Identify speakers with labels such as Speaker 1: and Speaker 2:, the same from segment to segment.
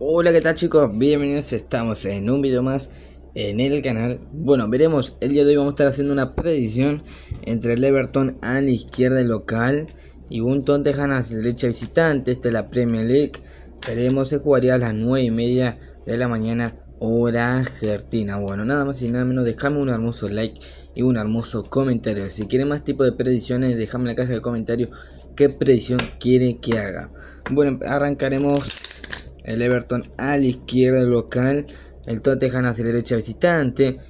Speaker 1: Hola, ¿qué tal chicos? Bienvenidos, estamos en un video más en el canal. Bueno, veremos, el día de hoy vamos a estar haciendo una predicción entre el Everton a la izquierda local y un Tottenham a la derecha visitante. Esta es la Premier League. Veremos, se jugaría a las 9 y media de la mañana, hora argentina. Bueno, nada más y nada menos, dejame un hermoso like y un hermoso comentario. Si quieren más tipo de predicciones, dejame en la caja de comentarios qué predicción quiere que haga. Bueno, arrancaremos el Everton a la izquierda local, el Tottenham hacia la derecha visitante.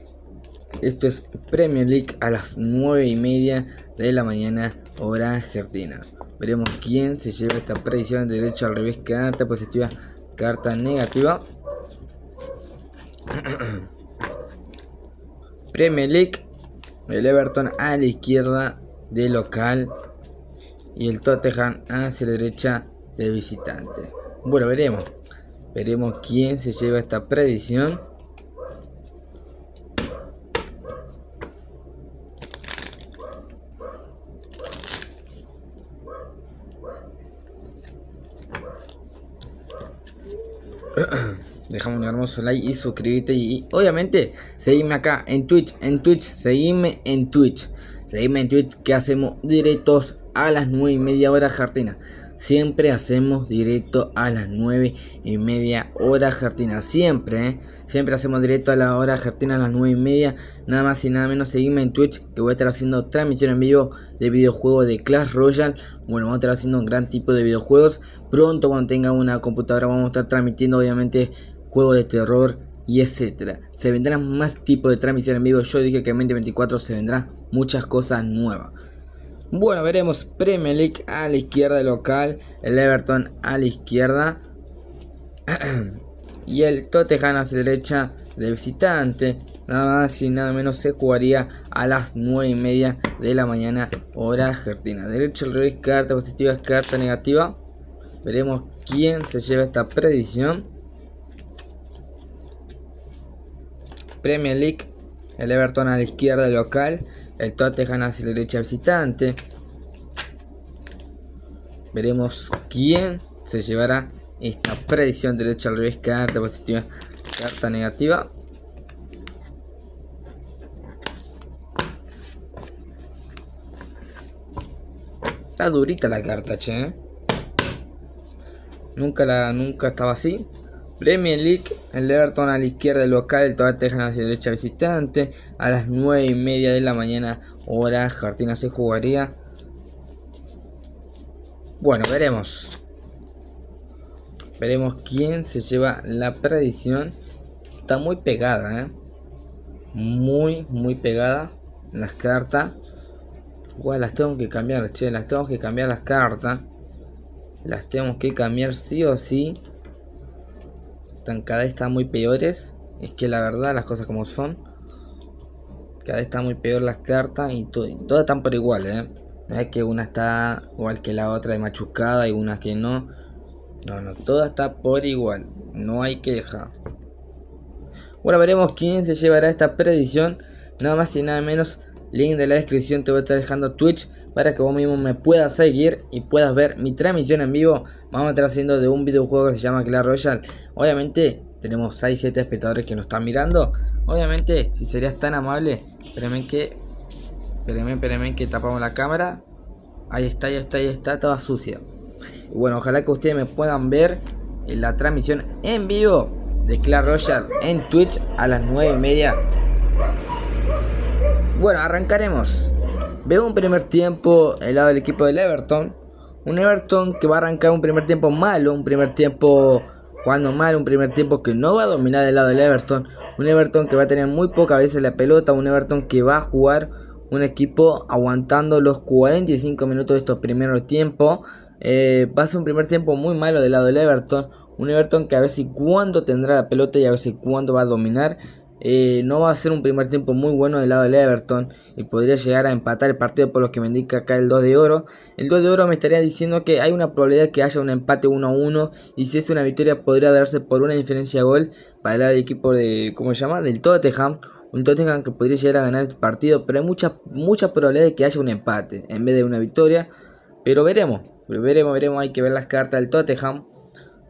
Speaker 1: Esto es Premier League a las 9 y media de la mañana, hora argentina. Veremos quién se lleva esta predicción de derecho al revés, carta positiva, carta negativa. Premier League, el Everton a la izquierda de local y el Tottenham hacia la derecha de visitante. Bueno, veremos. Veremos quién se lleva esta predicción. Dejame un hermoso like y suscríbete y, obviamente seguime acá en Twitch, en Twitch, seguime en Twitch, seguime en Twitch que hacemos directos a las 9 y media hora Jardina. Siempre hacemos directo a las 9 y media hora Jardina. Siempre, ¿eh? Siempre hacemos directo a la hora Jardina a las 9 y media. Nada más y nada menos. Seguirme en Twitch que voy a estar haciendo transmisión en vivo de videojuegos de Clash Royale. Bueno, vamos a estar haciendo un gran tipo de videojuegos. Pronto cuando tenga una computadora vamos a estar transmitiendo obviamente juegos de terror, y etcétera. Se vendrán más tipos de transmisión en vivo. Yo dije que en 2024 se vendrán muchas cosas nuevas. Bueno, veremos Premier League a la izquierda local, el Everton a la izquierda y el Tottenham a la derecha de visitante. Nada más y nada menos se jugaría a las 9 y media de la mañana, hora argentina. Derecho al revés, carta positiva, carta negativa. Veremos quién se lleva esta predicción. Premier League, el Everton a la izquierda local, el gana hacia la derecha visitante. Veremos quién se llevará esta predicción derecha al revés, carta positiva, carta negativa. Está durita la carta, che. Nunca la nunca estaba así. Premier League, el Everton a la izquierda local, el Tottenham hacia derecha visitante. A las 9 y media de la mañana, hora Jardina se jugaría. Bueno, veremos. Veremos quién se lleva la predicción. Está muy pegada, ¿eh? Muy, muy pegada las cartas. Uy, las tengo que cambiar, che, las tengo que cambiar las cartas. Las tenemos que cambiar sí o sí cada vez están muy peores. Es que la verdad, las cosas como son. Cada vez están muy peor las cartas y, todas están por igual, ¿eh? No es que una está igual que la otra y machucada y una que no. No, no, todas está por igual. No hay queja. Bueno, veremos quién se llevará esta predicción. Nada más y nada menos Link de la descripción te voy a estar dejando Twitch para que vos mismo me puedas seguir y puedas ver mi transmisión en vivo. Vamos a estar haciendo de un videojuego que se llama Clash Royale. Obviamente tenemos 6-7 espectadores que nos están mirando. Obviamente, si serías tan amable, espérenme que... Espérenme, que tapamos la cámara. Ahí está, ahí está, ahí está, toda sucia. Y bueno, ojalá que ustedes me puedan ver en la transmisión en vivo de Clash Royale en Twitch a las 9 y media bueno, arrancaremos. Veo un primer tiempo el lado del equipo del Everton. Un Everton que va a arrancar un primer tiempo malo, un primer tiempo jugando mal, un primer tiempo que no va a dominar el lado del Everton. Un Everton que va a tener muy pocas veces la pelota, un Everton que va a jugar un equipo aguantando los 45 minutos de estos primeros tiempos. Eh, va a ser un primer tiempo muy malo del lado del Everton. Un Everton que a ver si cuándo tendrá la pelota y a ver si cuándo va a dominar. Eh, no va a ser un primer tiempo muy bueno del lado del Everton y podría llegar a empatar el partido por lo que me indica acá el 2 de oro. El 2 de oro me estaría diciendo que hay una probabilidad que haya un empate 1-1 y si es una victoria podría darse por una diferencia de gol para el lado del equipo de, ¿cómo se llama? Del Tottenham. Un Tottenham que podría llegar a ganar el partido, pero hay mucha, probabilidad de que haya un empate en vez de una victoria. Pero veremos, veremos, veremos, hay que ver las cartas del Tottenham.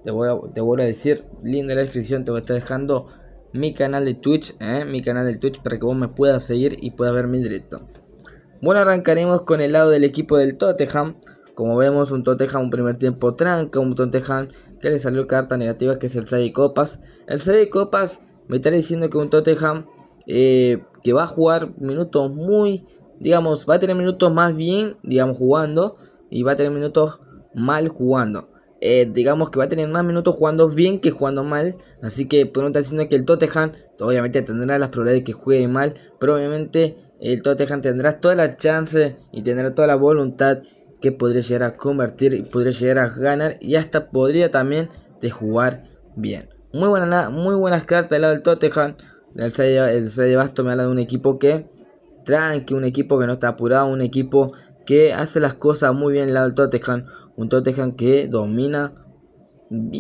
Speaker 1: Te, voy a, te vuelvo a decir, linda la descripción, te voy a estar dejando mi canal de Twitch, ¿eh? mi canal de Twitch para que vos me puedas seguir y puedas verme en directo. Bueno, arrancaremos con el lado del equipo del Tottenham. Como vemos, un Tottenham un primer tiempo tranca, un Tottenham que le salió carta negativa que es el 6 de copas. El 6 de copas me está diciendo que un Tottenham eh, que va a jugar minutos muy, digamos, va a tener minutos más bien, digamos, jugando y va a tener minutos mal jugando. Eh, digamos que va a tener más minutos jugando bien que jugando mal. Así que podemos pues, estar diciendo que el Tottenham obviamente tendrá las probabilidades de que juegue mal. Pero obviamente el Tottenham tendrá todas las chances y tendrá toda la voluntad que podría llegar a convertir y podría llegar a ganar. Y hasta podría también de jugar bien. Muy, buena, muy buenas cartas del lado del Tottenham. El 6 Basto me habla de un equipo que tranqui, un equipo que no está apurado, un equipo que hace las cosas muy bien el lado del Tottenham un Tottenham que domina,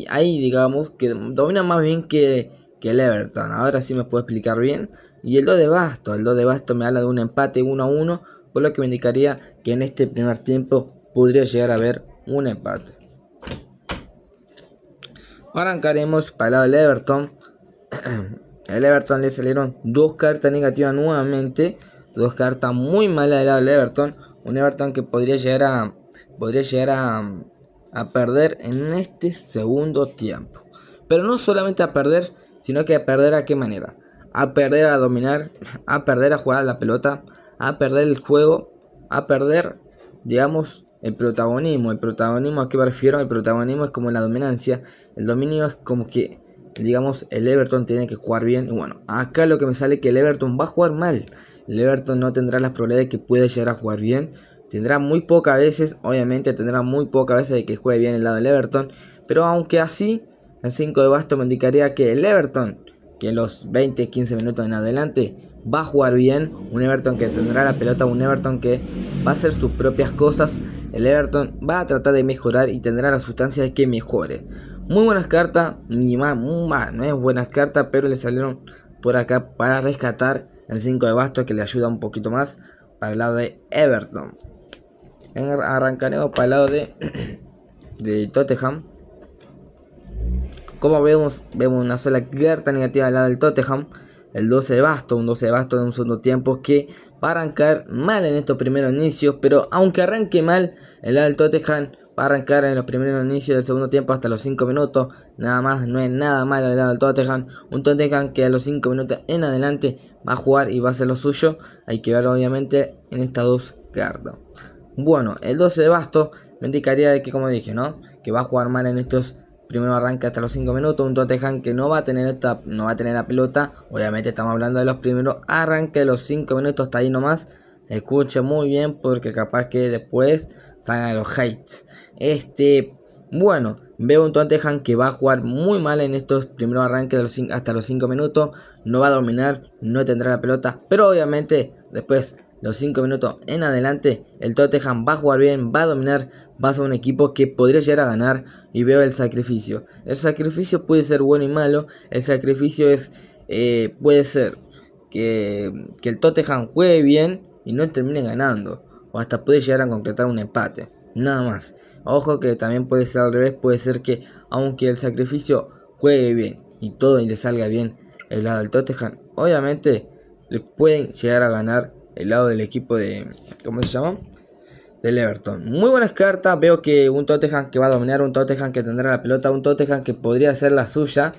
Speaker 1: ahí digamos, que domina más bien que, el Everton. Ahora sí me puedo explicar bien. Y el 2 de Basto, el 2 de Basto me habla de un empate 1 a 1, por lo que me indicaría que en este primer tiempo podría llegar a haber un empate. Arrancaremos para el lado del Everton. el Everton le salieron dos cartas negativas nuevamente. Dos cartas muy malas del lado del Everton. Un Everton que podría llegar a, podría llegar a, a perder en este segundo tiempo. Pero no solamente a perder, sino que a perder a qué manera. A perder a dominar, a perder a jugar a la pelota, a perder el juego, a perder, digamos, el protagonismo. El protagonismo, ¿a qué me refiero? El protagonismo es como la dominancia. El dominio es como que, digamos, el Everton tiene que jugar bien. Y bueno, acá lo que me sale es que el Everton va a jugar mal. El Everton no tendrá las probabilidades de que puede llegar a jugar bien Tendrá muy pocas veces, obviamente tendrá muy pocas veces de que juegue bien el lado del Everton. Pero aunque así, el 5 de Basto me indicaría que el Everton, que en los 20-15 minutos en adelante va a jugar bien. Un Everton que tendrá la pelota, un Everton que va a hacer sus propias cosas. El Everton va a tratar de mejorar y tendrá la sustancia de que mejore. Muy buenas cartas, ni más, más, no es buenas cartas, pero le salieron por acá para rescatar el 5 de basto que le ayuda un poquito más para el lado de Everton arrancaremos para el lado de, de Tottenham. Como vemos, vemos una sola carta negativa al lado del Tottenham. El 12 de basto, un 12 de basto de un segundo tiempo que va a arrancar mal en estos primeros inicios. Pero aunque arranque mal, el lado del Tottenham va a arrancar en los primeros inicios del segundo tiempo hasta los 5 minutos. Nada más, no es nada malo el lado del Tottenham. Un Tottenham que a los 5 minutos en adelante va a jugar y va a hacer lo suyo. Hay que verlo obviamente en esta dos cartas. Bueno, el 12 de Basto me indicaría de que, como dije, ¿no? Que va a jugar mal en estos primeros arranques hasta los 5 minutos. Un Tottenham que no va a tener esta, no va a tener la pelota. Obviamente estamos hablando de los primeros arranques de los 5 minutos Está ahí nomás. Escuche muy bien porque capaz que después salgan los hates. Este, bueno, veo un Han que va a jugar muy mal en estos primeros arranques de los hasta los 5 minutos. No va a dominar, no tendrá la pelota, pero obviamente después los 5 minutos en adelante, el Tottenham va a jugar bien, va a dominar, va a ser un equipo que podría llegar a ganar y veo el sacrificio. El sacrificio puede ser bueno y malo, el sacrificio es eh, puede ser que, el Tottenham juegue bien y no termine ganando, o hasta puede llegar a concretar un empate, nada más. Ojo que también puede ser al revés, puede ser que aunque el sacrificio juegue bien y todo y le salga bien el lado del Tottenham, obviamente le pueden llegar a ganar el lado del equipo de. ¿Cómo se llama? Del Everton. Muy buenas cartas. Veo que un Tottenham que va a dominar, un Tottenham que tendrá la pelota, un Tottenham que podría ser la suya.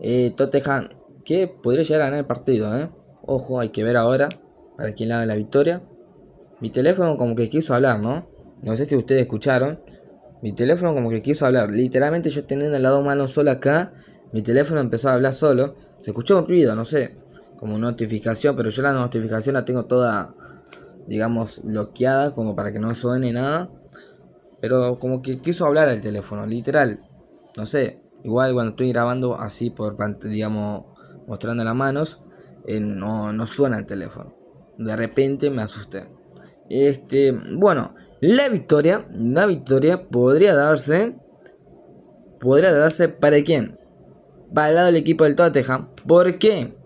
Speaker 1: Eh, Tottenham que podría llegar a ganar el partido. ¿eh? Ojo, hay que ver ahora para quién le la victoria. Mi teléfono como que quiso hablar, ¿no? No sé si ustedes escucharon. Mi teléfono como que quiso hablar. Literalmente yo teniendo el lado humano solo acá. Mi teléfono empezó a hablar solo. Se escuchó un ruido, no sé como notificación, pero yo la notificación la tengo toda, digamos, bloqueada, como para que no suene nada. Pero como que quiso hablar el teléfono, literal. No sé, igual cuando estoy grabando así, por digamos, mostrando las manos, eh, no, no suena el teléfono. De repente me asusté. Este, bueno, la victoria, la victoria podría darse, podría darse para quién? Para el lado del equipo del Tottenham. ¿Por qué?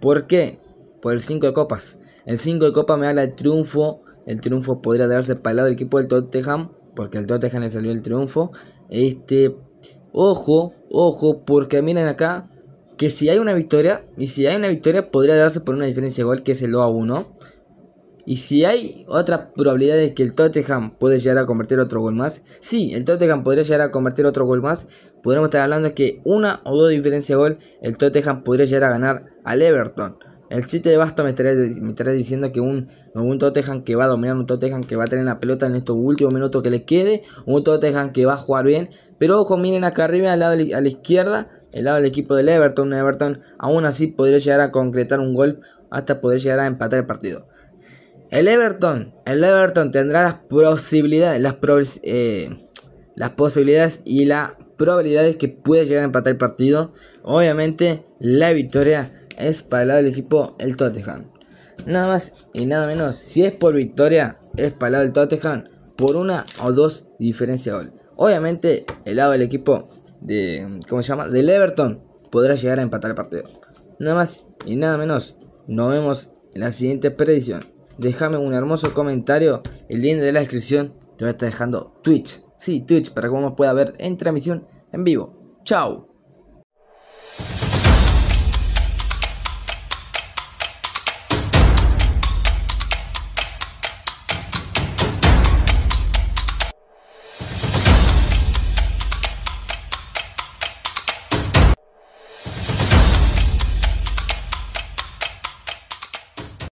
Speaker 1: ¿Por qué? Por el 5 de copas. El 5 de copas me da el triunfo. El triunfo podría darse para el lado del equipo del Tottenham. Porque al Tottenham le salió el triunfo. Este. Ojo, ojo, porque miren acá. Que si hay una victoria. Y si hay una victoria, podría darse por una diferencia igual que es el 2 a 1. Y si hay otras probabilidades que el Tottenham puede llegar a convertir otro gol más, sí, el Tottenham podría llegar a convertir otro gol más, podríamos estar hablando de que una o dos diferencias de gol, el Tottenham podría llegar a ganar al Everton. El 7 de Basto me estaría, diciendo que un, un, Tottenham que va a dominar, un Tottenham que va a tener la pelota en estos últimos minutos que le quede, un Tottenham que va a jugar bien. Pero ojo, miren acá arriba, al lado, a la izquierda, el lado del equipo del Everton, un Everton aún así podría llegar a concretar un gol hasta poder llegar a empatar el partido. El Everton, el Everton tendrá las posibilidades, eh, las, posibilidades y las probabilidades que puede llegar a empatar el partido. Obviamente la victoria es para el lado del equipo el Tottenham. Nada más y nada menos, si es por victoria, es para el lado del Tottenham por una o dos diferencias de gol. Obviamente el lado del equipo de, ¿cómo se llama? Del Everton podrá llegar a empatar el partido. Nada más y nada menos, nos vemos en la siguiente predicción déjame un hermoso comentario. El link de la descripción te voy a estar dejando Twitch. Sí, Twitch, para que uno pueda ver en transmisión en vivo. Chao.